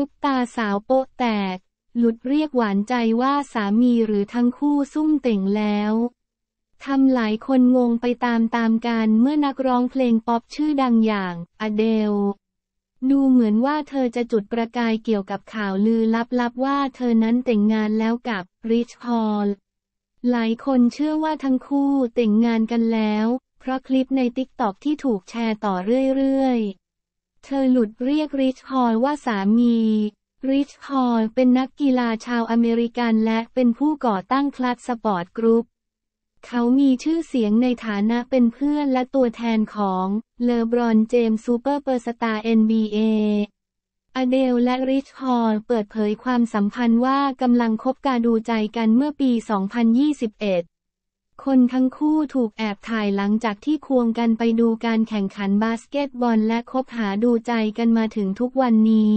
ซุปตาสาวโปะแตก หลุดเรียกหวานใจว่าสามีหรือทั้งคู่ซุ่มเต่งแล้วทำหลายคนงงไปตามตามกันเมื่อนักร้องเพลงป๊อปชื่อดังอย่าง อเดล ดูเหมือนว่าเธอจะจุดประกายเกี่ยวกับข่าวลือลับ ๆว่าเธอนั้นแต่งงานแล้วกับริชฮอลหลายคนเชื่อว่าทั้งคู่แต่งงานกันแล้ว เพราะคลิปในติ๊กต็อกที่ถูกแชร์ต่อเรื่อยๆเธอหลุดเรียกริชฮอลว่าสามี ริชฮอลเป็นนักกีฬาชาวอเมริกันและเป็นผู้ก่อตั้งคลับสปอร์ตกรุ๊ป เขามีชื่อเสียงในฐานะเป็นเพื่อนและตัวแทนของเลบรอนเจมส์ซูเปอร์เปอร์สตาร์ NBA อเดลและริชฮอลเปิดเผยความสัมพันธ์ว่ากำลังคบกาดูใจกันเมื่อปี 2021คนทั้งคู่ถูกแอบถ่ายหลังจากที่ควงกันไปดูการแข่งขันบาสเกตบอลและคบหาดูใจกันมาถึงทุกวันนี้